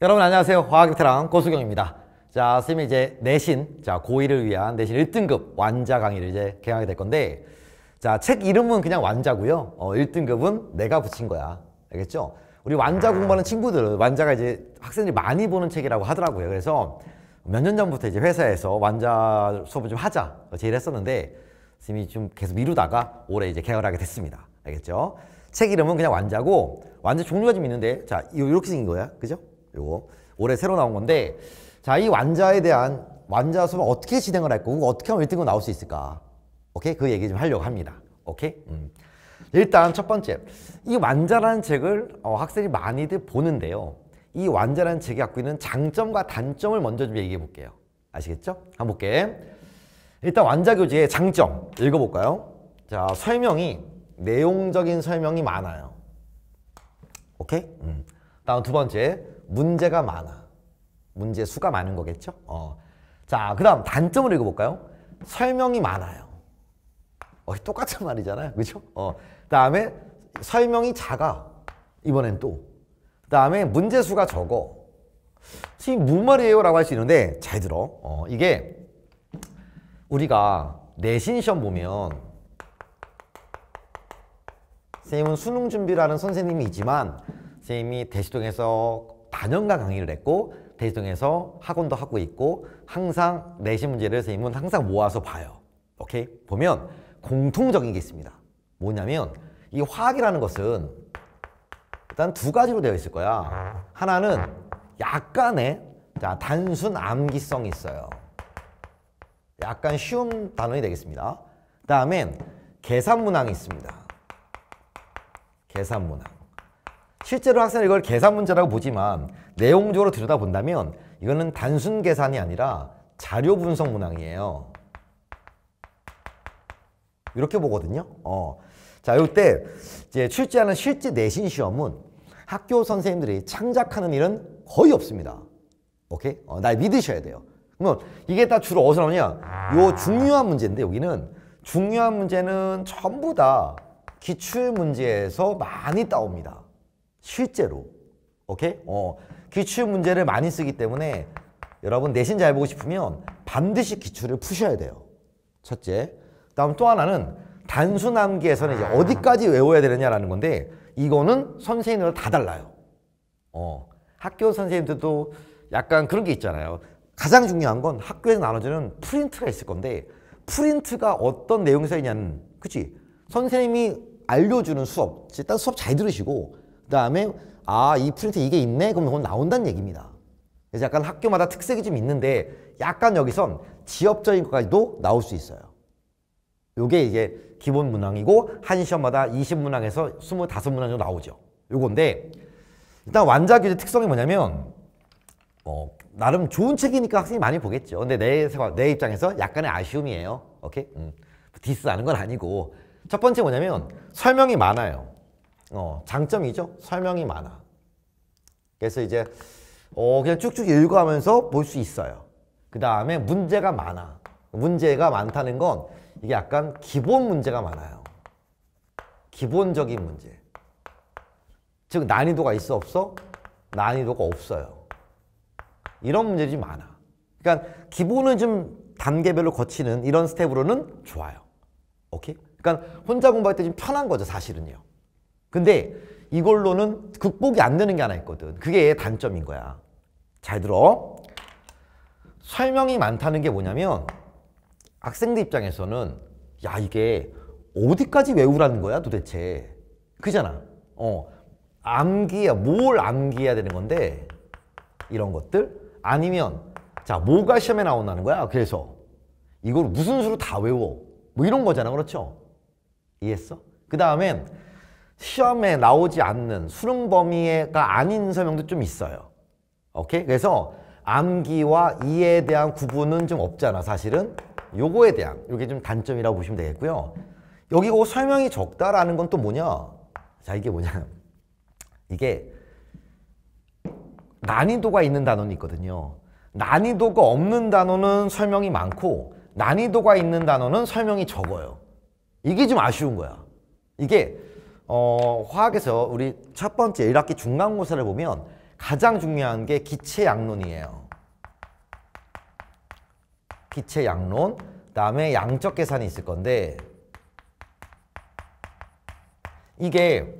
여러분 안녕하세요. 과학 베테랑 고수경입니다. 자, 선생님이 이제 내신, 자, 고1을 위한 내신 1등급 완자 강의를 이제 개강하게 될 건데 자, 책 이름은 그냥 완자고요. 어, 1등급은 내가 붙인 거야. 알겠죠? 우리 완자 공부하는 친구들, 완자가 이제 학생들이 많이 보는 책이라고 하더라고요. 그래서 몇 년 전부터 이제 회사에서 완자 수업을 좀 하자 뭐 제의를 했었는데 선생님이 좀 계속 미루다가 올해 이제 개강을 하게 됐습니다. 알겠죠? 책 이름은 그냥 완자고 완자 종류가 좀 있는데 자, 이렇게 생긴 거야. 그죠? 요거 올해 새로 나온 건데 자 이 완자에 대한 완자 수업 어떻게 진행을 할 거고 어떻게 하면 1등급 나올 수 있을까 오케이 그 얘기 좀 하려고 합니다 오케이 음. 일단 첫 번째 이 완자라는 책을 어, 학생이 많이들 보는데요 이 완자라는 책이 갖고 있는 장점과 단점을 먼저 좀 얘기해 볼게요 아시겠죠? 한번 볼게 일단 완자교재의 장점 읽어볼까요? 자 설명이 내용적인 설명이 많아요 오케이? 음. 다음 두 번째 문제가 많아. 문제 수가 많은 거겠죠? 어. 자, 그 다음 단점을 읽어볼까요? 설명이 많아요. 어, 똑같은 말이잖아요. 그죠? 어. 그 다음에 설명이 작아. 이번엔 또. 그 다음에 문제 수가 적어. 선생님, 무슨 말이에요? 라고 할 수 있는데, 잘 들어. 어, 이게 우리가 내신 시험 보면 선생님은 수능 준비라는 선생님이지만 선생님이 대시동에서 단연간 강의를 했고 대지동에서 학원도 하고 있고 항상 내신 문제를 선생님은 항상 모아서 봐요. 오케이? 보면 공통적인 게 있습니다. 뭐냐면 이 화학이라는 것은 일단 두 가지로 되어 있을 거야. 하나는 약간의 자, 단순 암기성이 있어요. 약간 쉬운 단원이 되겠습니다. 그 다음엔 계산문항이 있습니다. 계산문항. 실제로 학생은 이걸 계산 문제라고 보지만 내용적으로 들여다본다면 이거는 단순 계산이 아니라 자료 분석 문항이에요. 이렇게 보거든요. 어. 자, 이때 이제 출제하는 실제 내신 시험은 학교 선생님들이 창작하는 일은 거의 없습니다. 오케이? 어, 날 믿으셔야 돼요. 그러면 이게 다 주로 어디서 나오냐? 요 중요한 문제인데 여기는 중요한 문제는 전부 다 기출 문제에서 많이 따옵니다. 실제로. 오케이? 어, 기출 문제를 많이 쓰기 때문에 여러분 내신 잘 보고 싶으면 반드시 기출을 푸셔야 돼요. 첫째. 다음 또 하나는 단순 암기에서는 이제 아. 어디까지 외워야 되느냐라는 건데 이거는 선생님들다 달라요. 어, 학교 선생님들도 약간 그런 게 있잖아요. 가장 중요한 건 학교에서 나눠주는 프린트가 있을 건데 프린트가 어떤 내용이 써있냐는 그치? 선생님이 알려주는 수업 일단 수업 잘 들으시고 그 다음에 아 이 프린트 이게 있네? 그럼 그건 나온다는 얘기입니다. 그래서 약간 학교마다 특색이 좀 있는데 약간 여기선 지역적인 것까지도 나올 수 있어요. 요게 이제 기본 문항이고 한 시험마다 20문항에서 25문항 정도 나오죠. 요건데 일단 완자 교재 특성이 뭐냐면 어, 나름 좋은 책이니까 학생이 많이 보겠죠. 근데 내, 내 입장에서 약간의 아쉬움이에요. 오케이? 음, 디스하는 건 아니고 첫 번째 뭐냐면 설명이 많아요. 어, 장점이죠. 설명이 많아. 그래서 이제 어, 그냥 쭉쭉 읽어가면서 볼 수 있어요. 그 다음에 문제가 많아. 문제가 많다는 건 이게 약간 기본 문제가 많아요. 기본적인 문제. 즉 난이도가 있어 없어? 난이도가 없어요. 이런 문제들이 많아. 그러니까 기본을 좀 단계별로 거치는 이런 스텝으로는 좋아요. 오케이? 그러니까 혼자 공부할 때 좀 편한 거죠 사실은요. 근데 이걸로는 극복이 안 되는 게 하나 있거든. 그게 단점인 거야. 잘 들어. 설명이 많다는 게 뭐냐면 학생들 입장에서는 야 이게 어디까지 외우라는 거야 도대체. 그잖아. 어 암기야 뭘 암기해야 되는 건데 이런 것들 아니면 자 뭐가 시험에 나온다는 거야 그래서 이걸 무슨 수로 다 외워 뭐 이런 거잖아 그렇죠 이해했어? 그 다음엔 시험에 나오지 않는 수능 범위가 아닌 설명도 좀 있어요. 오케이? 그래서 암기와 이에 대한 구분은 좀 없잖아, 사실은. 요거에 대한, 요게 좀 단점이라고 보시면 되겠고요. 여기 고 설명이 적다라는 건 또 뭐냐? 자, 이게 뭐냐? 이게 난이도가 있는 단어는 있거든요. 난이도가 없는 단어는 설명이 많고 난이도가 있는 단어는 설명이 적어요. 이게 좀 아쉬운 거야. 이게 어, 화학에서 우리 첫 번째 1학기 중간고사를 보면 가장 중요한 게 기체 양론이에요. 기체 양론, 그다음에 양적 계산이 있을 건데 이게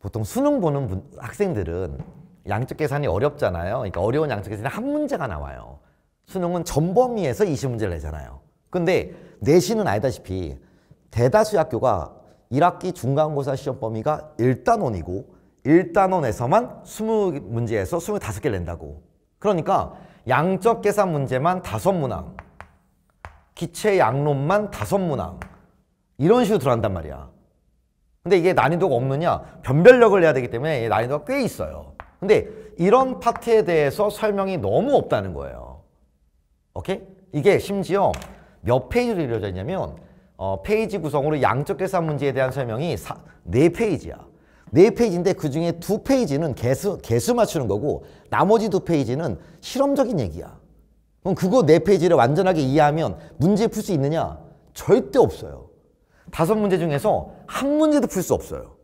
보통 수능 보는 분, 학생들은 양적 계산이 어렵잖아요. 그러니까 어려운 양적 계산이 한 문제가 나와요. 수능은 전범위에서 20문제를 내잖아요. 근데 내신은 알다시피 대다수 학교가 1학기 중간고사 시험 범위가 1단원이고 1단원에서만 20문제에서 25개 낸다고. 그러니까 양적 계산 문제만 5문항, 기체 양론만 5문항 이런 식으로 들어간단 말이야. 근데 이게 난이도가 없느냐? 변별력을 해야 되기 때문에 난이도가 꽤 있어요. 근데 이런 파트에 대해서 설명이 너무 없다는 거예요. 오케이? 이게 심지어 몇 페이지로 이루어져 있냐면 어, 페이지 구성으로 양적 계산 문제에 대한 설명이 사, 4페이지야. 4페이지인데 그중에 2페이지는 개수, 개수 맞추는 거고 나머지 2페이지는 실험적인 얘기야. 그럼 그거 4페이지를 완전하게 이해하면 문제 풀 수 있느냐? 절대 없어요. 다섯 문제 중에서 한 문제도 풀 수 없어요.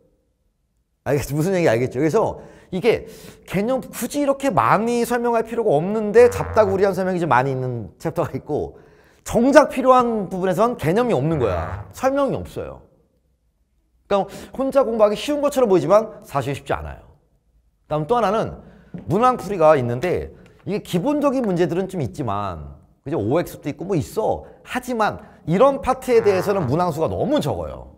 알겠죠? 무슨 얘기 알겠죠? 그래서 이게 개념 굳이 이렇게 많이 설명할 필요가 없는데 잡다구리한 설명이 좀 많이 있는 챕터가 있고 정작 필요한 부분에선 개념이 없는 거야. 네. 설명이 없어요. 그러니까 혼자 공부하기 쉬운 것처럼 보이지만 사실 쉽지 않아요. 다음 또 하나는 문항풀이가 있는데 이게 기본적인 문제들은 좀 있지만 그죠? OX도 있고 뭐 있어. 하지만 이런 파트에 대해서는 아. 문항수가 너무 적어요.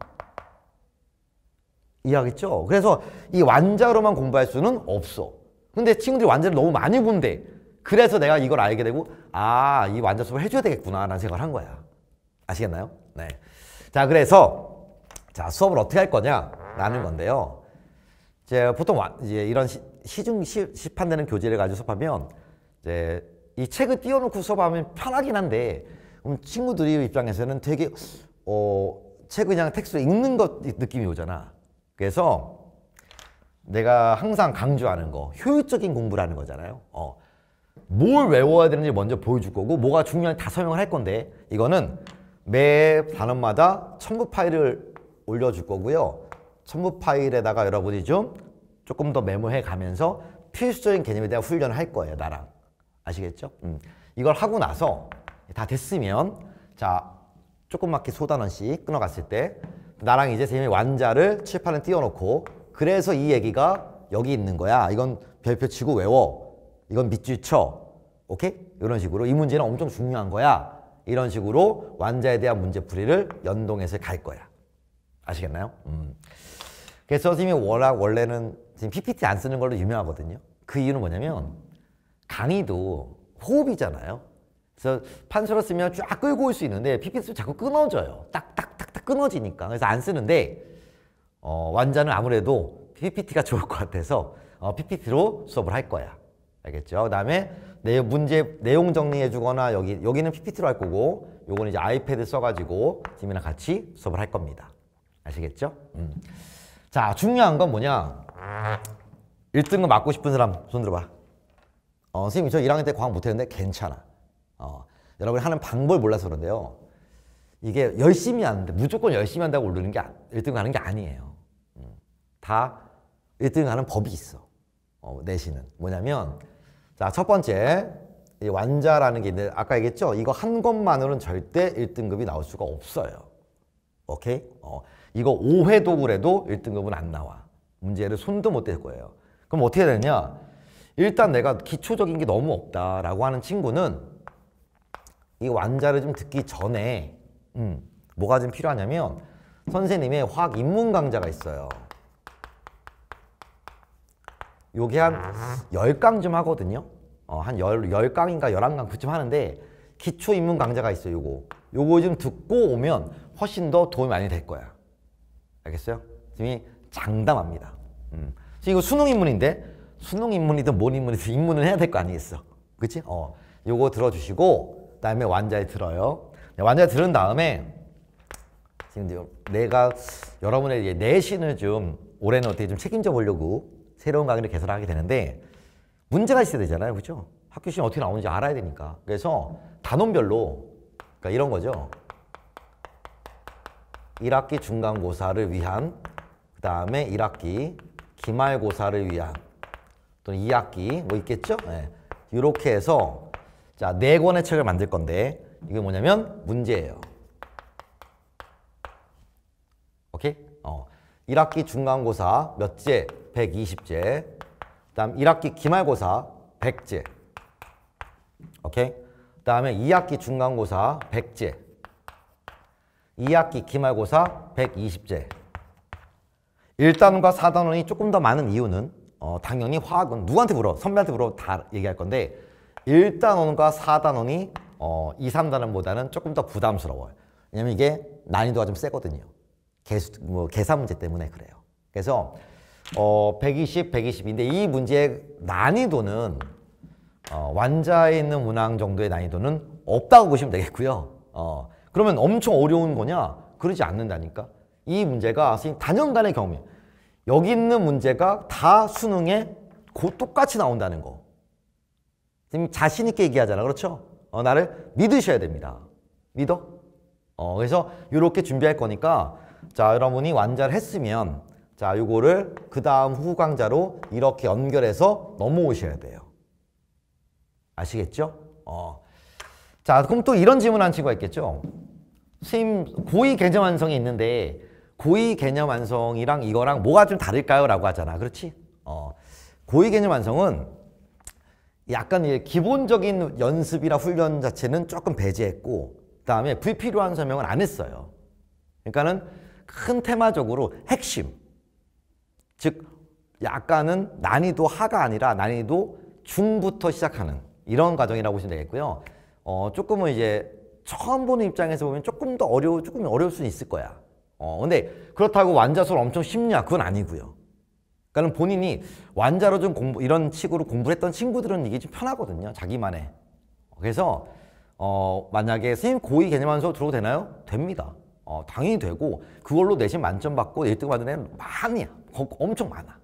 이해하겠죠? 그래서 이 완자로만 공부할 수는 없어. 근데 친구들이 완자를 너무 많이 본대. 그래서 내가 이걸 알게 되고 아, 이 완전 수업을 해줘야 되겠구나 라는 생각을 한 거야. 아시겠나요? 네. 자, 그래서 자 수업을 어떻게 할 거냐 라는 건데요. 이제 보통 이제 이런 시, 시중 시, 시판되는 교재를 가지고 수업하면 이제 이 책을 띄워놓고 수업하면 편하긴 한데 그럼 친구들이 입장에서는 되게 어, 책을 그냥 텍스트 읽는 것 느낌이 오잖아. 그래서 내가 항상 강조하는 거 효율적인 공부라는 거잖아요. 어. 뭘 외워야 되는지 먼저 보여줄 거고 뭐가 중요한지 다 설명을 할 건데 이거는 매 단원마다 첨부 파일을 올려줄 거고요. 첨부 파일에다가 여러분이 좀 조금 더 메모해 가면서 필수적인 개념에 대한 훈련을 할 거예요. 나랑. 아시겠죠? 음. 이걸 하고 나서 다 됐으면 자조금맣게 소단원씩 끊어갔을 때 나랑 이제 선생님이 완자를 칠판에 띄워놓고 그래서 이 얘기가 여기 있는 거야. 이건 별표 치고 외워. 이건 밑줄 쳐. 오케이? 이런 식으로 이 문제는 엄청 중요한 거야. 이런 식으로 완자에 대한 문제풀이를 연동해서 갈 거야. 아시겠나요? 음. 그래서 선생님이 워낙 원래는 지금 PPT 안 쓰는 걸로 유명하거든요. 그 이유는 뭐냐면 강의도 호흡이잖아요. 그래서 판서로 쓰면 쫙 끌고 올 수 있는데 PPT 쓰면 자꾸 끊어져요. 딱딱딱딱 끊어지니까. 그래서 안 쓰는데 어, 완자는 아무래도 PPT가 좋을 것 같아서 어, PPT로 수업을 할 거야. 알겠죠? 그다음에 내 문제 내용 정리해 주거나 여기 여기는 PPT로 할 거고 요거는 이제 아이패드 써 가지고 팀이랑 같이 수업을 할 겁니다. 아시겠죠? 음. 자, 중요한 건 뭐냐? 1등급 맞고 싶은 사람 손 들어 봐. 어, 선생님 저 1학년 때 과학 못 했는데 괜찮아. 어. 여러분이 하는 방법을 몰라서 그런데요. 이게 열심히 하는데 무조건 열심히 한다고 오르는 게 1등 아, 하는게 아니에요. 음. 다 1등 하는 법이 있어. 어, 내신은 뭐냐면 자, 첫 번째. 이 완자라는 게 있는데 아까 얘기했죠? 이거 한 것만으로는 절대 1등급이 나올 수가 없어요. 오케이? 어, 이거 5회도 그래도 1등급은 안 나와. 문제를 손도 못 댈 거예요. 그럼 어떻게 되느냐? 일단 내가 기초적인 게 너무 없다라고 하는 친구는 이 완자를 좀 듣기 전에 음, 뭐가 좀 필요하냐면 선생님의 화학 입문 강좌가 있어요. 요게 한 열강쯤 하거든요. 어, 한 열, 열강인가 열한 강 그쯤 하는데 기초 입문 강좌가 있어요, 요거. 요거 좀 듣고 오면 훨씬 더 도움이 많이 될 거야. 알겠어요? 지금 장담합니다. 음. 지금 이거 수능 인문인데 수능 인문이든 뭔 인문이든 인문을 해야 될 거 아니겠어. 그치? 어. 요거 들어주시고 그다음에 완자에 들어요. 네, 완자에 들은 다음에 지금 내가 여러분의 내신을 좀 올해는 어떻게 좀 책임져 보려고 새로운 강의를 개설하게 되는데 문제가 있어야 되잖아요. 그렇죠? 학교 시험 어떻게 나오는지 알아야 되니까. 그래서 단원별로 그러니까 이런 거죠. 1학기 중간고사를 위한 그 다음에 1학기 기말고사를 위한 또는 2학기 뭐 있겠죠? 네. 예. 이렇게 해서 자, 네 권의 책을 만들 건데 이게 뭐냐면 문제예요. 오케이? 어. 1학기 중간고사 몇제 120제. 그다음 1학기 기말고사 100제. 오케이? 그다음에 2학기 중간고사 100제. 2학기 기말고사 120제. 1단원과 4단원이 조금 더 많은 이유는 어, 당연히 화학은 누구한테 물어? 선배한테 물어 다 얘기할 건데 1단원과 4단원이 어, 2, 3단원보다는 조금 더 부담스러워요. 왜냐면 이게 난이도가 좀 세거든요. 개수, 뭐 계산 문제 때문에 그래요. 그래서 어, 120, 120인데 이 문제의 난이도는 어, 완자에 있는 문항 정도의 난이도는 없다고 보시면 되겠고요. 어, 그러면 엄청 어려운 거냐? 그러지 않는다니까. 이 문제가 선생님 단연간의 경험이에요. 여기 있는 문제가 다 수능에 고, 똑같이 나온다는 거. 선생님 자신 있게 얘기하잖아. 그렇죠? 어, 나를 믿으셔야 됩니다. 믿어? 어, 그래서 이렇게 준비할 거니까 자 여러분이 완자를 했으면 자, 요거를 그 다음 후 강좌로 이렇게 연결해서 넘어오셔야 돼요. 아시겠죠? 어. 자, 그럼 또 이런 질문한 친구가 있겠죠? 선생님, 고의 개념 완성이 있는데 고의 개념 완성이랑 이거랑 뭐가 좀 다를까요? 라고 하잖아. 그렇지? 어. 고의 개념 완성은 약간 기본적인 연습이나 훈련 자체는 조금 배제했고 그다음에 불필요한 설명은 안 했어요. 그러니까는 큰 테마적으로 핵심 즉 약간은 난이도 하가 아니라 난이도 중부터 시작하는 이런 과정이라고 보시면 되겠고요. 어, 조금은 이제 처음 보는 입장에서 보면 조금 더 어려워, 조금 어려울 수는 있을 거야. 어, 근데 그렇다고 완자수를 엄청 쉽냐? 그건 아니고요. 그러니까 본인이 완자로 좀 공부, 이런 식으로 공부를 했던 친구들은 이게 좀 편하거든요. 자기만의. 그래서, 어, 만약에 선생님 고의 개념 한수 들어도 되나요? 됩니다. 어, 당연히 되고 그걸로 내신 만점 받고 1등 받은 애는 많이야. 엄청 많아.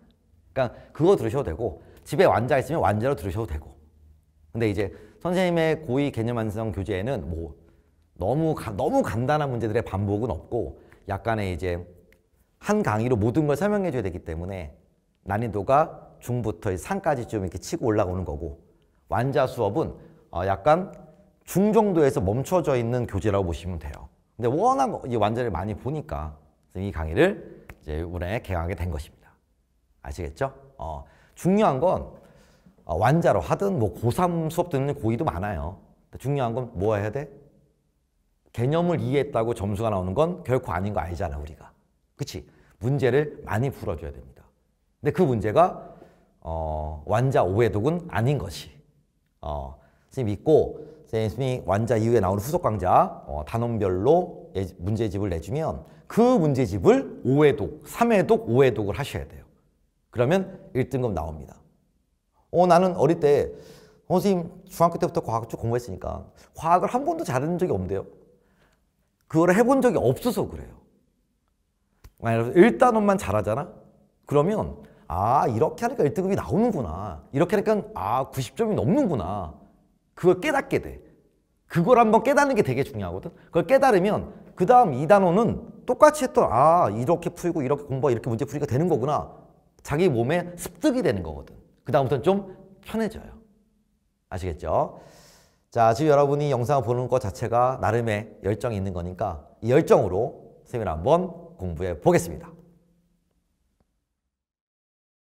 그러니까 그거 들으셔도 되고 집에 완자 있으면 완자로 들으셔도 되고 근데 이제 선생님의 고의 개념 완성 교재에는 뭐 너무 가, 너무 간단한 문제들의 반복은 없고 약간의 이제 한 강의로 모든 걸 설명해 줘야 되기 때문에 난이도가 중부터 상까지 좀 이렇게 치고 올라오는 거고 완자 수업은 어 약간 중 정도에서 멈춰져 있는 교재라고 보시면 돼요. 근데 워낙 이 완전히 많이 보니까 이 강의를 이제 이번에 개강하게 된 것입니다. 아시겠죠? 어, 중요한 건 어, 완자로 하든 뭐 고3 수업 듣는 고의도 많아요. 중요한 건 뭐 해야 돼? 개념을 이해했다고 점수가 나오는 건 결코 아닌 거 알잖아 우리가. 그치? 문제를 많이 풀어줘야 됩니다. 근데 그 문제가 어, 완자 오해독은 아닌 것이 어, 선생님 있고 선생님이 완자 이후에 나오는 후속 강좌 어, 단원별로 예, 문제집을 내주면 그 문제집을 5회독, 3회독, 5회독을 하셔야 돼요. 그러면 1등급 나옵니다. 어 나는 어릴 때 선생님 중학교 때부터 과학 쭉 공부했으니까 과학을 한 번도 잘한 적이 없는데요. 그걸 해본 적이 없어서 그래요. 1단원만 잘하잖아? 그러면 아 이렇게 하니까 1등급이 나오는구나. 이렇게 하니까 아 90점이 넘는구나. 그걸 깨닫게 돼. 그걸 한번 깨닫는 게 되게 중요하거든. 그걸 깨달으면 그 다음 이 단어는 똑같이 했던 아 이렇게 풀고 이렇게 공부 이렇게 문제 풀이가 되는 거구나. 자기 몸에 습득이 되는 거거든. 그 다음부터는 좀 편해져요. 아시겠죠? 자, 지금 여러분이 영상을 보는 것 자체가 나름의 열정이 있는 거니까 이 열정으로 선생님 한번 공부해 보겠습니다.